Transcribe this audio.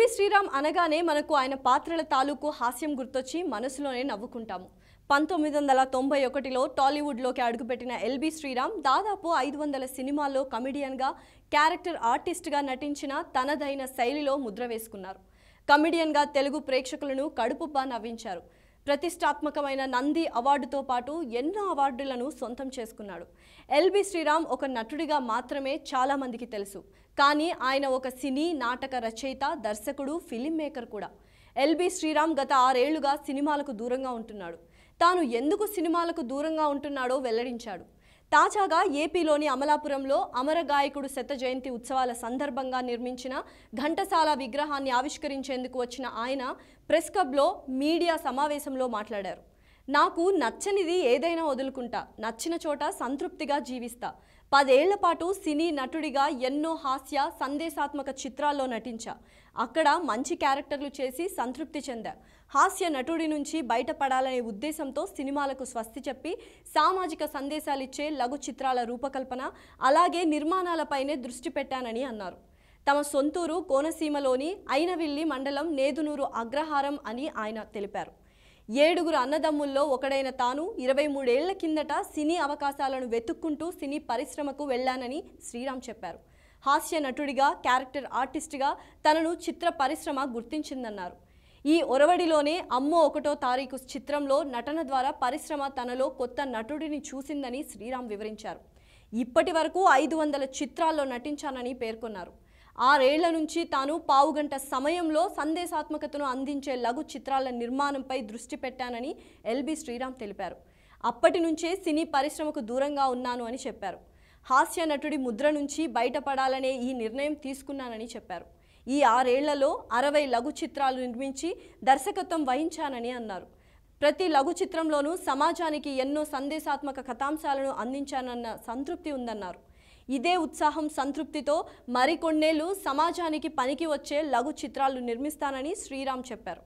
LB Sriram అనగానే మనకు ఆయన పాత్రల తాలూకు హాస్యం గుర్తొచ్చి మనసులోనే నవ్వుకుంటాము పంతొమ్మిది వందల తొంభై ఒకటిలో టాలీవుడ్లోకి అడుగుపెట్టిన ఎల్బి శ్రీరామ్ దాదాపు ఐదు వందల సినిమాల్లో కమెడియన్గా క్యారెక్టర్ ఆర్టిస్ట్గా నటించిన తనదైన శైలిలో ముద్ర వేసుకున్నారు కమెడియన్గా తెలుగు ప్రేక్షకులను కడుపుబ్బా నవ్వించారు ప్రతిష్టాత్మకమైన నంది అవార్డుతో పాటు ఎన్నో అవార్డులను సొంతం చేసుకున్నాడు ఎల్బి శ్రీరామ్ ఒక నటుడిగా మాత్రమే చాలామందికి తెలుసు కానీ ఆయన ఒక సినీ నాటక రచయిత దర్శకుడు ఫిలిం మేకర్ కూడా ఎల్బి శ్రీరామ్ గత ఆరేళ్లుగా సినిమాలకు దూరంగా ఉంటున్నాడు తాను ఎందుకు సినిమాలకు దూరంగా ఉంటున్నాడో వెల్లడించాడు తాజాగా ఏపీలోని అమలాపురంలో అమరగాయకుడు శత జయంతి ఉత్సవాల సందర్భంగా నిర్మించిన ఘంటసాల విగ్రహాన్ని ఆవిష్కరించేందుకు వచ్చిన ఆయన ప్రెస్ క్లబ్లో మీడియా సమావేశంలో మాట్లాడారు నాకు నచ్చనిది ఏదైనా వదులుకుంటా నచ్చిన చోట సంతృప్తిగా జీవిస్తా పదేళ్ల పాటు సినీ నటుడిగా ఎన్నో హాస్య సందేశాత్మక చిత్రాల్లో నటించా అక్కడ మంచి క్యారెక్టర్లు చేసి సంతృప్తి చెందా హాస్య నటుడి నుంచి బయటపడాలనే ఉద్దేశంతో సినిమాలకు స్వస్తి చెప్పి సామాజిక సందేశాలిచ్చే లఘు చిత్రాల రూపకల్పన అలాగే నిర్మాణాలపైనే దృష్టి పెట్టానని అన్నారు తమ సొంతూరు కోనసీమలోని అయినవిల్లి మండలం నేదునూరు అగ్రహారం అని ఆయన తెలిపారు ఏడుగురు అన్నదమ్ముల్లో ఒకడైన తాను ఇరవై మూడేళ్ల కిందట సినీ అవకాశాలను వెతుక్కుంటూ సినీ పరిశ్రమకు వెళ్ళానని శ్రీరామ్ చెప్పారు హాస్య నటుడిగా క్యారెక్టర్ ఆర్టిస్ట్గా తనను చిత్ర పరిశ్రమ గుర్తించిందన్నారు ఈ ఒరవడిలోనే అమ్మో ఒకటో తారీఖు చిత్రంలో నటన ద్వారా పరిశ్రమ తనలో కొత్త నటుడిని చూసిందని శ్రీరామ్ వివరించారు ఇప్పటి వరకు ఐదు వందల చిత్రాల్లో నటించానని పేర్కొన్నారు ఆరేళ్ల నుంచి తాను పావుగంట సమయంలో సందేశాత్మకతను అందించే లఘు చిత్రాల నిర్మాణంపై దృష్టి పెట్టానని ఎల్బి శ్రీరామ్ తెలిపారు అప్పటి నుంచే సినీ పరిశ్రమకు దూరంగా ఉన్నాను అని చెప్పారు హాస్య నటుడి ముద్ర నుంచి బయటపడాలనే ఈ నిర్ణయం తీసుకున్నానని చెప్పారు ఈ ఆరేళ్లలో అరవై లఘు చిత్రాలు నిర్మించి దర్శకత్వం వహించానని అన్నారు ప్రతి లఘు చిత్రంలోనూ సమాజానికి ఎన్నో సందేశాత్మక కథాంశాలను అందించానన్న సంతృప్తి ఉందన్నారు ఇదే ఉత్సాహం సంతృప్తితో మరికొన్నేళ్లు సమాజానికి పనికి వచ్చే లఘు చిత్రాలు నిర్మిస్తానని శ్రీరామ్ చెప్పారు